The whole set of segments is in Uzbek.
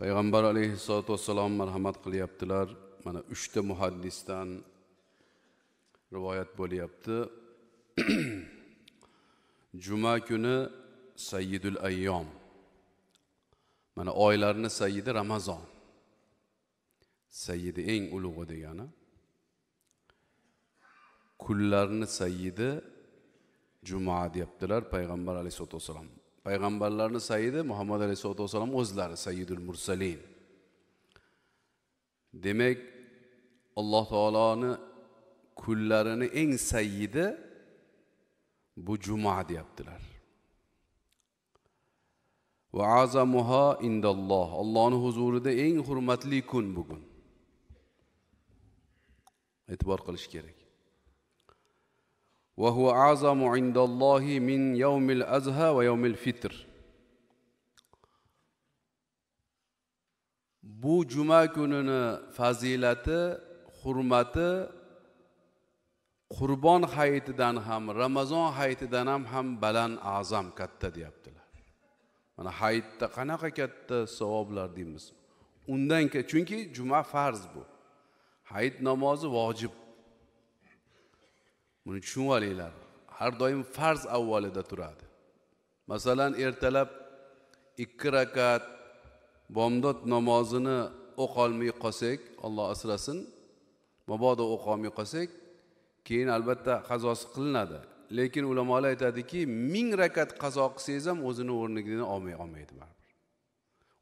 payg'ambar alayhissalotu vassalom marhamat qilyaptilar mana uchta muhaddisdan rivoyat bo'lyapti juma kuni sayyidul ayyom mana oylarni sayyidi ramazon sayyidi eng ulug'i degani kunlarni sayyidi juma deyaptilar payg'ambar alayhissalotu vassalom payg'ambarlarni sayidi muhammad alayhisalotu vassalom o'zlari sayyidul mursalin demak alloh taoloni kunlarini eng sayyidi bu juma deyaptilar va azamuha indalloh ollohni huzurida eng hurmatli kun bugun e'tibor qilish kerak وهو أعظم عند الله من يوم الأزهى ويوم الفطر bu juma kunini fazilati hurmati qurbon hayitidan ham ramazon hayitidan ham ham baland azam katta deyaptilar mana hayitda qanaqa katta savoblar deymiz undan chunki juma farz bu hayit namozi vojib buni tushunvolinglar har doim farz avvalida turadi masalan ertalab ikki rakat bomdod namozini o'qolmay qolsak olloh asrasin mabodo o'qolmay qolsak keyin albatta qazosi qilinadi lekin ulamolar aytadiki ming rakat qazo qilsangiz ham o'zini o'rnigini olmay olmaydi baribir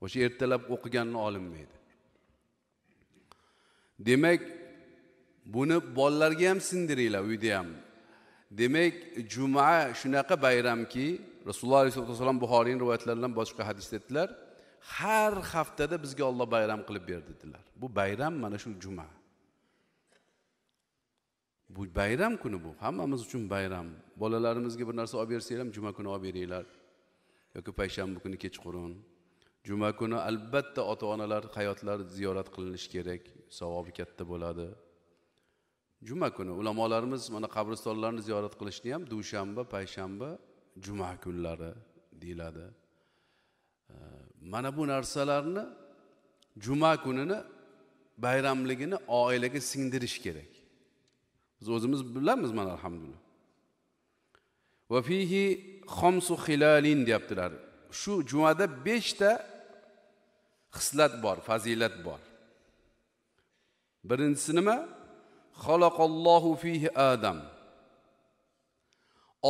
o'sha ertalab o'qiganini olinmaydi demak buni bolalarga ham sindiringlar uyda ham demak juma shunaqa bayramki rasululloh alayhi vasallam buxoriyni rivoyatlaridan boshqa hadisda aytdilar har haftada bizga olloh bayram qilib berdi dedilar bu bayram mana shu juma bu bayram kuni bu hammamiz uchun bayram bolalarimizga bir narsa olib bersanglar ham juma kuni olib beringlar yoki payshanba kuni kechqurun juma kuni albatta ota onalar hayotlari ziyorat qilinishi kerak savobi katta bo'ladi juma kuni ulamolarimiz mana qabristonlarni ziyorat qilishni ham dushanba payshanba juma kunlari deyiladi mana bu narsalarni juma kunini bayramligini oilaga singdirish kerak biz o'zimiz bilamiz mana alhamdulillah va fihi xomsu hilalin deyaptilar shu jumada beshta xislat bor fazilat bor birinchisi nima xalaqallohu fihi adam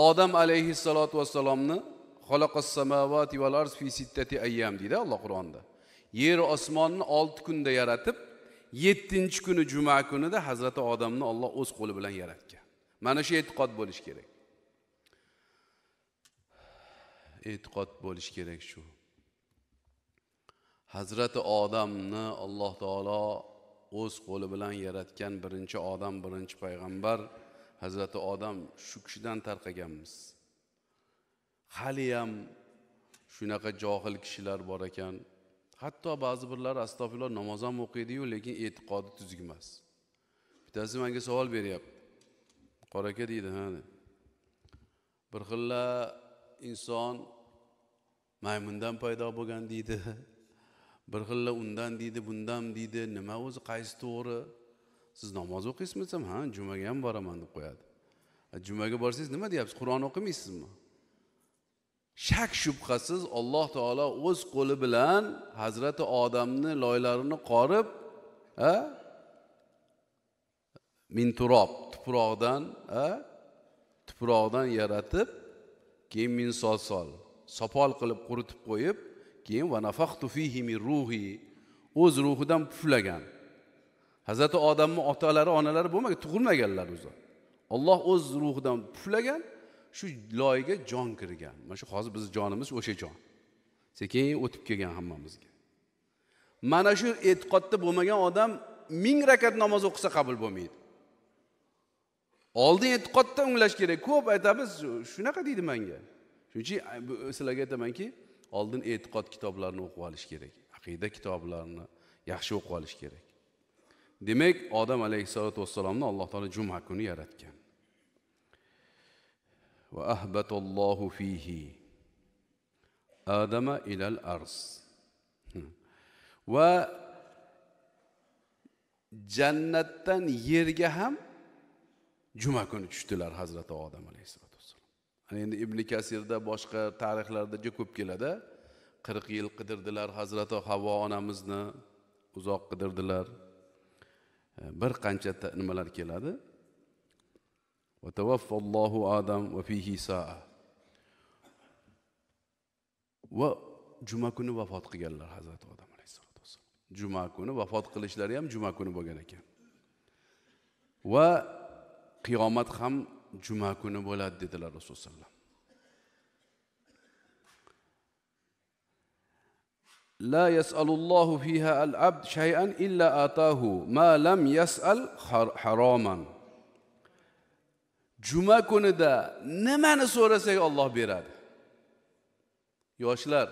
odam alayhissalotu vassalomni ayyam deydi alloh qur'onda yer osmonni olti kunda yaratib yettinchi kuni juma kunida hazrati odamni olloh o'z qo'li bilan yaratgan mana shu e'tiqod bo'lishi kerak e'tiqod bo'lishi kerak shu hazrati odamni alloh taolo o'z qo'li bilan yaratgan birinchi odam birinchi payg'ambar hazrati odam shu kishidan tarqaganmiz haliyam shunaqa johil kishilar bor ekan hatto ba'zi birlar astag'firulloh namoz ham o'qiydiyu lekin e'tiqodi tuzuk emas bittasi manga savol beryapti qor aka deydi ha bir xilla inson maymundan paydo bo'lgan deydi bir xilla undan deydi bundan deydi nima o'zi qaysi to'g'ri siz namoz o'qiysizmi desam ha jumaga ham boraman deb qo'yadi jumaga borsangiz nima deyapsiz qur'on o'qimaysizmi shak shubhasiz olloh taolo o'z qo'li bilan hazrati odamni loylarini qorib a min turob tuproqdan a tuproqdan yaratib keyin min sol sol sopol qilib quritib qo'yib keyin va nafaxtu fihi min ruhi o'z ruhidan puflagan hazrati odamni otalari onalari bo'lmagan tug'ilmaganlar o'zi olloh o'z ruhidan puflagan shu loyiga jon kirgan mana shu hozir bizni jonimiz o'sha jon sekin o'tib kelgan hammamizga mana shu e'tiqodda bo'lmagan odam ming rakat namoz o'qisa qabul bo'lmaydi oldin e'tiqodda o'nglash kerak ko'p aytamiz shunaqa deydi manga shuning uchun sizlarga aytamanki oldin e'tiqod kitoblarini o'qib olish kerak aqida kitoblarini yaxshi o'qib olish kerak demak odam alayhissalotu vassalomni alloh taolo juma kuni yaratgan va fihi adama ilal arz va jannatdan yerga ham juma kuni tushdilar hazrati odam alayhissalom endi ibn kasirda boshqa tarixlarda juda ko'p keladi qirq yil qidirdilar hazrati havvo onamizni uzoq qidirdilar e, bir qancha nimalar keladi وتوفى odam va fihi saa va juma kuni vafot qilganlar hazrati odam alayhissalotu vassalom juma kuni vafot qilishlari ham juma kuni bo'lgan ekan va qiyomat ham juma kuni bo'ladi dedilar rasululloh alayhi La يسأل fiha فيها العبد شيئا إلا آتاه ما لم يسأل حراما juma kunida nimani so'rasak Alloh beradi yoshlar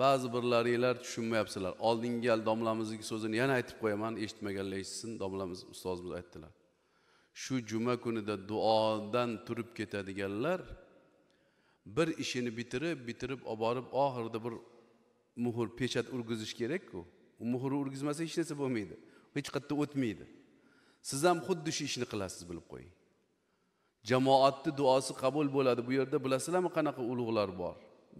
ba'zi birlaringlar tushunmayapsizlar oldingi gal domlamizniki so'zini yana aytib qo'yaman eshitmaganlar eshitsin domlamiz ustozimiz aytdilar shu juma kunida duodan turib ketadiganlar bir ishini bitirib bitirib olib borib oxirida bir muhr pechat urgizish kerakku u muhrni urgizmasa hech narsa bo'lmaydi hech qayerda o'tmaydi siz ham xuddi shu ishni qilasiz bilib qo'ying jamoatni duosi qabul bo'ladi bu yerda bilasizlarmi qanaqa ulug'lar bor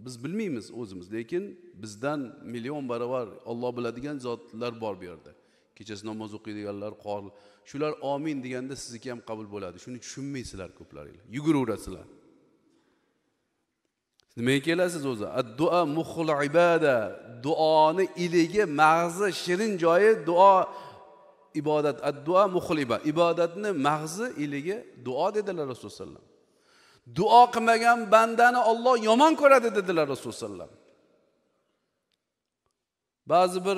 biz bilmaymiz o'zimiz lekin bizdan million barobar olloh biladigan zotlar bor bu yerda kechasi namoz o'qiydiganlar qol shular omin deganda sizniki ham qabul bo'ladi shuni tushunmaysizlar ko'plaringlar yuguraverasizlar nimaga kelasiz o'zi duo muhul ibada duoni iligi mag'zi shirin joyi duo ibodat addua muhul ibodat ibodatni mag'zi iligi duo dedilar rasululloh alayhi vasallam duo qilmagan bandani olloh yomon ko'radi dedilar rasululloh alayhi vasallam ba'zi bir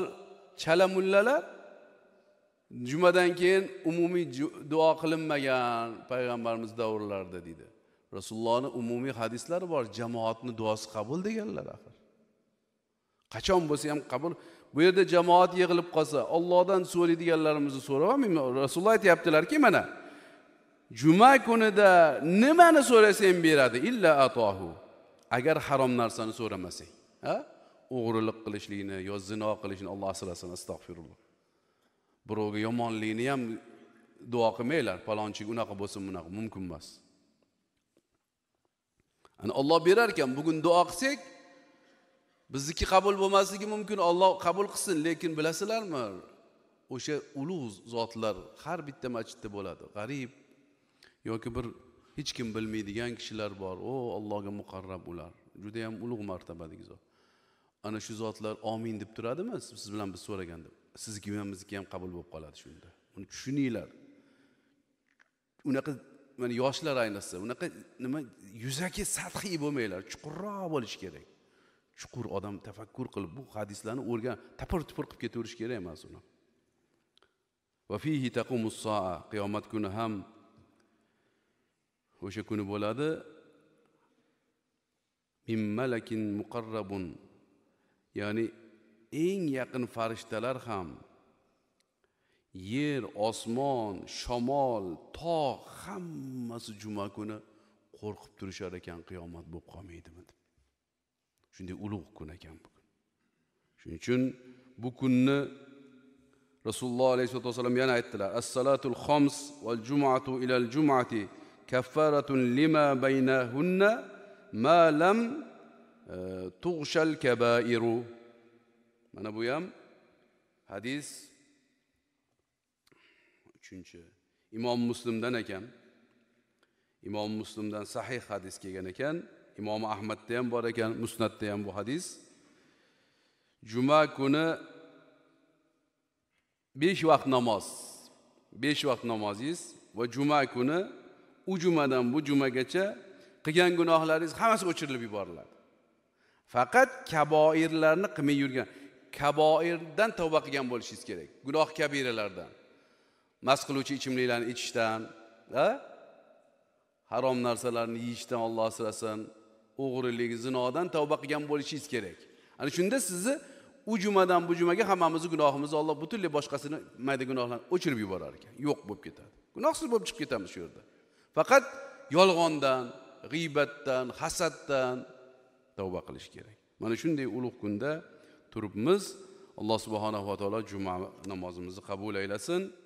chala mullalar jumadan keyin umumiy duo qilinmagan payg'ambarimiz davrlarida deydi rasulullohni umumiy hadislari bor jamoatni duosi qabul deganlar axir qachon bo'lsa ham qabul bu yerda jamoat yig'ilib qolsa ollohdan so'raydiganlarimizni so'ramaymiz rasululloh aytyaptilarki mana juma kunida nimani so'rasang beradi illa atohu agar harom narsani so'ramasang o'g'rilik qilishlikni yo zino qilishni olloh asrasin astag'firulloh birovga yomonlikni ham duo qilmanglar palonchiga unaqa bo'lsin bunaqa mumkin emas ana olloh berar ekan bugun duo qilsak bizniki qabul bo'lmasligi mumkin olloh qabul qilsin lekin bilasizlarmi o'sha ulug' zotlar har bitta masjidda bo'ladi g'arib yoki bir hech kim bilmaydigan kishilar bor o allohga muqarrab ular judayam ulug' martabadagi zot ana shu zotlar omin deb turadimi siz bilan biz so'raganda sizniki ham ham qabul bo'lib qoladi shunda uni tushuninglar unaqa mana yoshlar ayniqsa unaqa nima yuzaki sathiy bo'lmanglar chuqurroq bo'lishi kerak chuqur odam tafakkur qilib bu hadislarni o'rgan tapir tupir qilib ketaverish kerak emas uni fihi qiyomat kuni ham o'sha kuni bo'ladi min malakin muqarrabun ya'ni eng yaqin farishtalar ham yer osmon shamol tog' hammasi juma kuni qo'rqib turishar ekan qiyomat bo'lib qolmaydimi deb shunday ulug' kun ekan bugun shuning uchun bu kunni rasululloh alayhisalotu vassallam yana aytdilar assalatul xoms val jumatu ilal jumati kaffaratun lima baynahunna ma lam eh, tug'shal kabairu mana bu ham hadis uchinchi imom muslimdan ekan imom muslimdan sahih hadis kelgan ekan imom ahmadda ham bor ekan musnatda ham bu hadis juma kuni besh vaqt namoz besh vaqt namozingiz va juma kuni u jumadan bu jumagacha qilgan gunohlaringiz hammasi o'chirilib yuboriladi faqat kaboirlarni qilmay yurgan kaboirdan tavba qilgan bo'lishingiz kerak gunoh kabiralardan mast qiluvchi ichimliklarni ichishdan a harom narsalarni yeyishdan olloh asrasin o'g'rilik zinodan tavba qilgan bo'lishingiz kerak ana shunda sizni u jumadan bu jumaga hammamizni gunohimizni olloh butunlay boshqasini mayda gunohlarni o'chirib yuborar ekan yo'q bo'lib ketadi gunohsiz bo'lib chiqib ketamiz shu yerda faqat yolg'ondan g'iybatdan hasaddan tavba qilish kerak mana shunday ulug' kunda turibmiz alloh subhanahu va taolo juma namozimizni qabul aylasin